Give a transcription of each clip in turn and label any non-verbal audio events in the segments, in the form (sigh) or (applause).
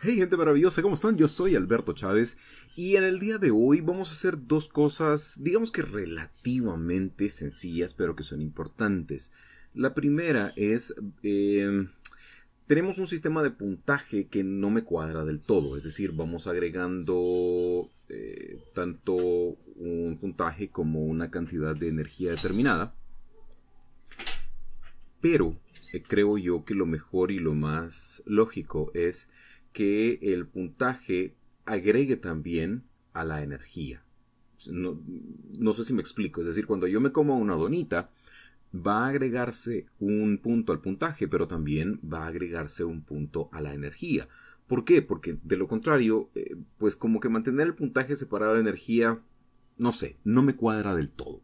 Hey gente maravillosa, ¿cómo están? Yo soy Alberto Chávez y en el día de hoy vamos a hacer dos cosas, digamos que relativamente sencillas, pero que son importantes. La primera es, em, tenemos un sistema de puntaje que no me cuadra del todo, es decir, vamos agregando eh, tanto un puntaje como una cantidad de energía determinada. Pero eh, creo yo que lo mejor y lo más lógico es que el puntaje agregue también a la energía. No, sé si me explico, es decir, cuando yo me como una donita, va a agregarse un punto al puntaje, pero también va a agregarse un punto a la energía. ¿Por qué? Porque de lo contrario, eh, pues como que mantener el puntaje separado de energía, no sé, no me cuadra del todo.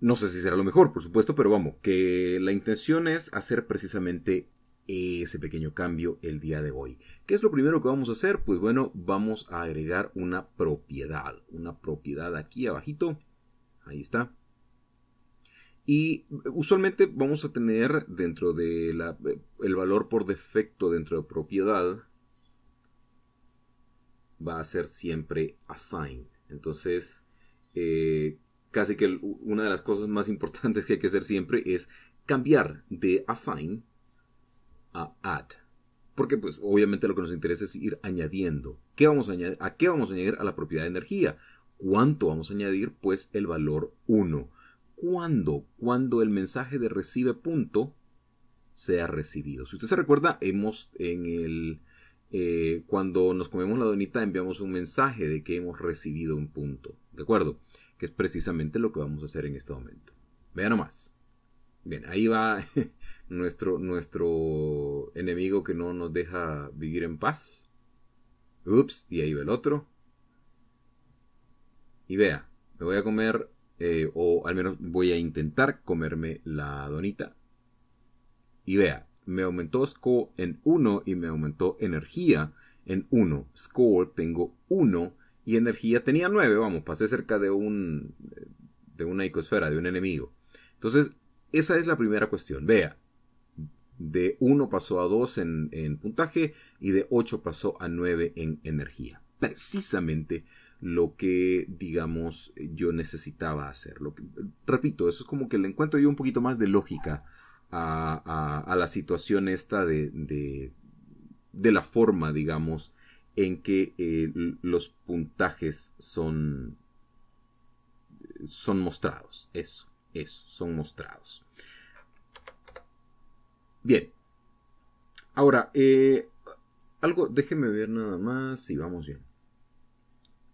No sé si será lo mejor, por supuesto, pero vamos, que la intención es hacer precisamente ese pequeño cambio el día de hoy. ¿Qué es lo primero que vamos a hacer? Pues bueno, vamos a agregar una propiedad, una propiedad aquí abajito, ahí está. Y usualmente vamos a tener dentro de la, el valor por defecto dentro de propiedad va a ser siempre assign. Entonces, eh, casi que una de las cosas más importantes que hay que hacer siempre es cambiar de assign a add. Porque pues obviamente lo que nos interesa es ir añadiendo. ¿Qué vamos a, añadir? ¿A qué vamos a añadir a la propiedad de energía? ¿Cuánto vamos a añadir? Pues el valor 1. ¿Cuándo? Cuando el mensaje de recibe punto sea recibido. Si usted se recuerda, hemos en el... Eh, cuando nos comemos la donita enviamos un mensaje de que hemos recibido un punto. ¿De acuerdo? Que es precisamente lo que vamos a hacer en este momento. Vean nomás. Bien, ahí va (laughs) nuestro, nuestro enemigo que no nos deja vivir en paz. Ups, y ahí va el otro. Y vea, me voy a comer, eh, o al menos voy a intentar comerme la donita. Y vea, me aumentó score en 1 y me aumentó energía en 1. Score tengo 1 y energía tenía 9. Vamos, pasé cerca de un de una ecosfera, de un enemigo. Entonces, esa es la primera cuestión. Vea, de 1 pasó a 2 en, puntaje y de 8 pasó a 9 en energía. Precisamente lo que, digamos, yo necesitaba hacer. Lo repito, eso es como que le encuentro yo un poquito más de lógica a, la situación esta de, de, la forma, digamos, en que eh, los puntajes son, son mostrados. Eso eso, son mostrados. Bien. Ahora, eh, algo, déjenme ver nada más y vamos bien.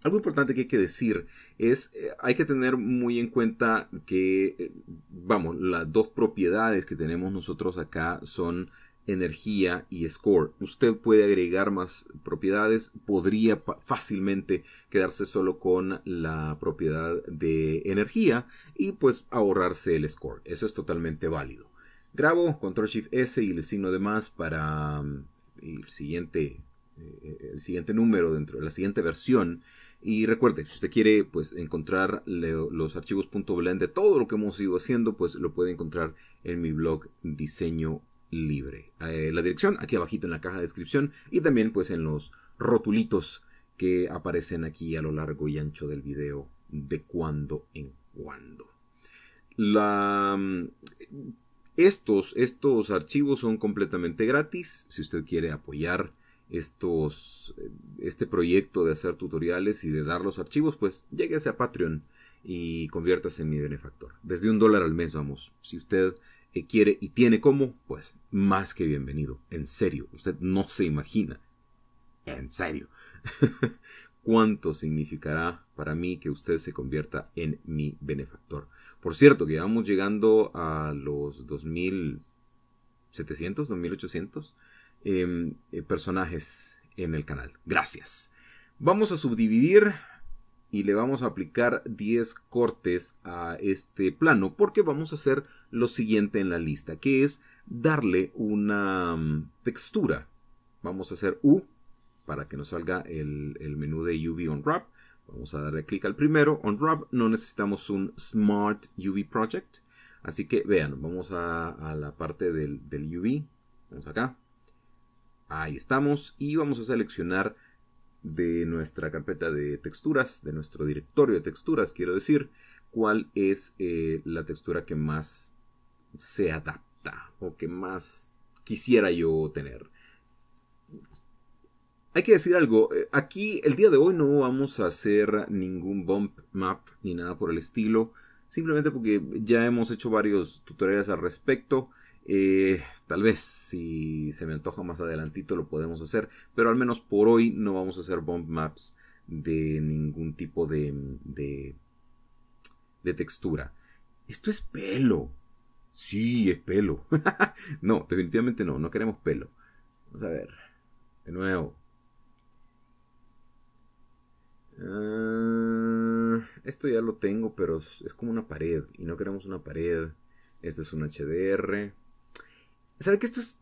Algo importante que hay que decir es, eh, hay que tener muy en cuenta que, eh, vamos, las dos propiedades que tenemos nosotros acá son energía y score. Usted puede agregar más propiedades, podría fácilmente quedarse solo con la propiedad de energía y pues ahorrarse el score. Eso es totalmente válido. Grabo control shift S y le signo de más para mm, el siguiente, eh, eh, el siguiente número dentro de la siguiente versión. Y recuerde, si usted quiere pues, encontrar los archivos .blend de todo lo que hemos ido haciendo, pues lo puede encontrar en mi blog diseño libre. Eh, la dirección aquí abajito en la caja de descripción y también pues en los rotulitos que aparecen aquí a lo largo y ancho del video de cuando en cuando. Mm, estos, estos archivos son completamente gratis. Si usted quiere apoyar estos, eh, este proyecto de hacer tutoriales y de dar los archivos, pues lléguese a Patreon y conviértase en mi benefactor. Desde un dólar al mes, vamos. Si usted quiere y tiene como pues más que bienvenido. En serio, usted no se imagina. En serio. (laughs) ¿Cuánto significará para mí que usted se convierta en mi benefactor? Por cierto, que vamos llegando a los 2700, 2800 em, eh, personajes en el canal. Gracias. Vamos a subdividir y le vamos a aplicar 10 cortes a este plano porque vamos a hacer lo siguiente en la lista, que es darle una mm, textura. Vamos a hacer U para que nos salga el, menú de UV Unwrap. Vamos a darle clic al primero, Unwrap. No necesitamos un Smart UV Project. Así que vean, vamos a, la parte del, del UV. Vamos acá. Ahí estamos y vamos a seleccionar de nuestra carpeta de texturas, de nuestro directorio de texturas, quiero decir, cuál es eh, la textura que más se adapta o que más quisiera yo tener. Hay que decir algo, eh, aquí el día de hoy no vamos a hacer ningún bump map ni nada por el estilo, simplemente porque ya hemos hecho varios tutoriales al respecto. Eh, tal vez si se me antoja más adelantito lo podemos hacer, pero al menos por hoy no vamos a hacer bomb maps de ningún tipo de, de, textura. Esto es pelo. Sí, es pelo. (laughs) no, definitivamente no, no queremos pelo. Vamos a ver. De nuevo. Ah, esto ya lo tengo, pero es como una pared y no queremos una pared. Este es un HDR. ¿Sabe que esto es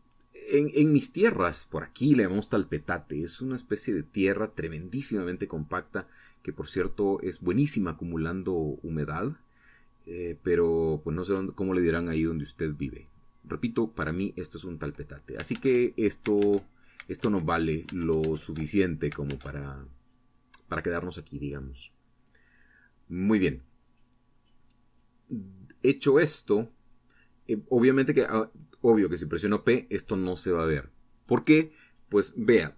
en, mis tierras, por aquí le llamamos talpetate, es una especie de tierra tremendísimamente compacta, que por cierto es buenísima acumulando humedad, eh, pero pues no sé cómo le dirán ahí donde usted vive. Repito, para mí esto es un talpetate, así que esto, esto no vale lo suficiente como para, para quedarnos aquí, digamos. Muy bien. Hecho esto, eh, obviamente que... Ah, obvio que si presiono P, esto no se va a ver. ¿Por qué? Pues vea,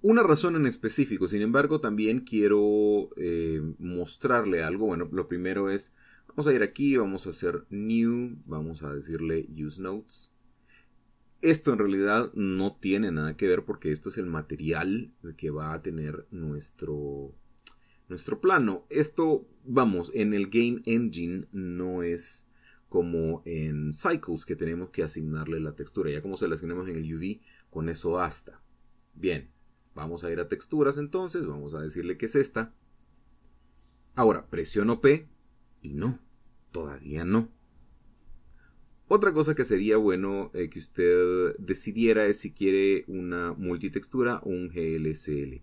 una razón en específico, sin embargo, también quiero eh, mostrarle algo. Bueno, lo primero es, vamos a ir aquí, vamos a hacer new, vamos a decirle use notes. Esto en realidad no tiene nada que ver porque esto es el material que va a tener nuestro, nuestro plano. Esto, vamos, en el Game Engine no es como en Cycles que tenemos que asignarle la textura. Ya como se la asignamos en el UV, con eso hasta Bien, vamos a ir a texturas entonces, vamos a decirle que es esta. Ahora, presiono P y no, todavía no. Otra cosa que sería bueno eh, que usted decidiera es si quiere una multitextura o un GLSL.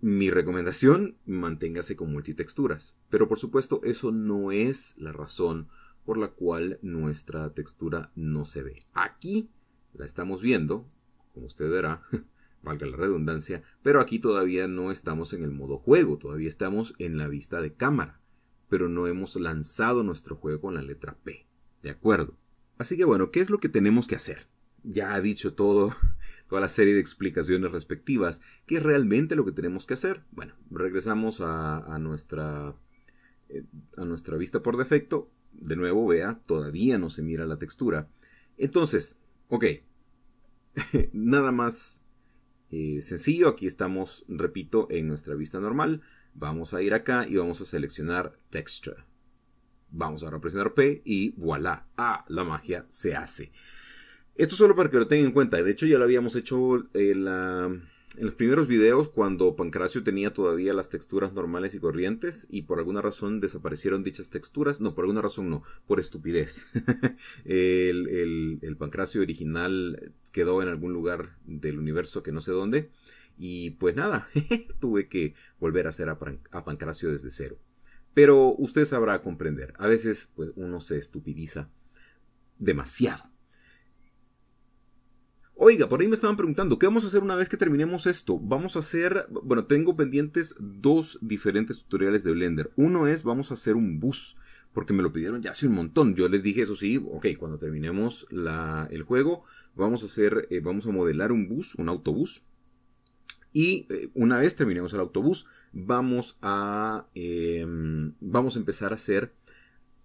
Mi recomendación, manténgase con multitexturas. Pero por supuesto, eso no es la razón por la cual nuestra textura no se ve. Aquí la estamos viendo, como usted verá, (laughs) valga la redundancia, pero aquí todavía no estamos en el modo juego, todavía estamos en la vista de cámara, pero no hemos lanzado nuestro juego con la letra P. ¿De acuerdo? Así que bueno, ¿qué es lo que tenemos que hacer? Ya ha dicho todo, (laughs) toda la serie de explicaciones respectivas, ¿qué es realmente lo que tenemos que hacer? Bueno, regresamos a, nuestra, eh, a nuestra vista por defecto, de nuevo, vea, todavía no se mira la textura. Entonces, ok, (laughs) nada más eh, sencillo, aquí estamos, repito, en nuestra vista normal. Vamos a ir acá y vamos a seleccionar Texture. Vamos a presionar P y voilà, ah, la magia se hace. Esto solo para que lo tengan en cuenta, de hecho ya lo habíamos hecho en eh, la en los primeros videos, cuando Pancracio tenía todavía las texturas normales y corrientes, y por alguna razón desaparecieron dichas texturas, no, por alguna razón no, por estupidez. (laughs) el, Pancracio original quedó en algún lugar del universo que no sé dónde, y pues nada, (laughs) tuve que volver a hacer a, Pancracio desde cero. Pero usted sabrá comprender, a veces pues, uno se estupidiza demasiado. Oiga, por ahí me estaban preguntando, ¿qué vamos a hacer una vez que terminemos esto? Vamos a hacer, bueno, tengo pendientes dos diferentes tutoriales de Blender. Uno es, vamos a hacer un bus, porque me lo pidieron ya hace un montón. Yo les dije, eso sí, ok, cuando terminemos el juego, vamos a hacer, eh, vamos a modelar un bus, un autobús. Y eh, una vez terminemos el autobús, vamos a, em, vamos a empezar a hacer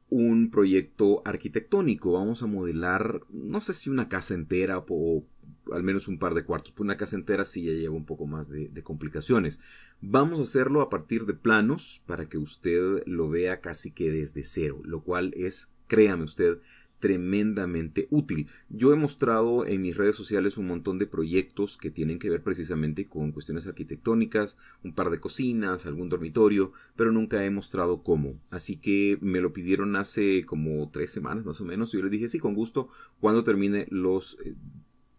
un proyecto arquitectónico. Vamos a modelar, no sé si una casa entera o al menos un par de cuartos. por pues una casa entera sí ya lleva un poco más de, de complicaciones. Vamos a hacerlo a partir de planos para que usted lo vea casi que desde cero, lo cual es, créame usted, tremendamente útil. Yo he mostrado en mis redes sociales un montón de proyectos que tienen que ver precisamente con cuestiones arquitectónicas, un par de cocinas, algún dormitorio, pero nunca he mostrado cómo. Así que me lo pidieron hace como tres semanas más o menos y yo les dije sí, con gusto, cuando termine los eh,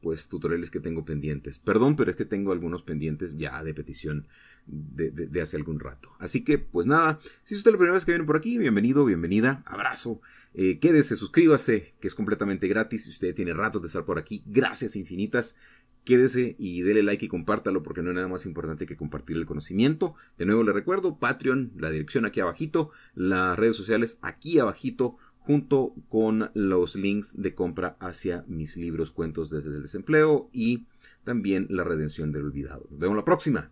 pues tutoriales que tengo pendientes. Perdón, pero es que tengo algunos pendientes ya de petición de, hace algún rato. Así que, pues nada, si es usted la primera vez que viene por aquí, bienvenido, bienvenida, abrazo, eh, quédese, suscríbase, que es completamente gratis. Si usted tiene ratos de estar por aquí, gracias infinitas. Quédese y dele like y compártalo porque no hay nada más importante que compartir el conocimiento. De nuevo le recuerdo, Patreon, la dirección aquí abajito, las redes sociales aquí abajito, junto con los links de compra hacia mis libros Cuentos desde el desempleo y también La redención del olvidado. Nos vemos la próxima.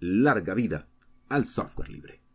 Larga vida al software libre.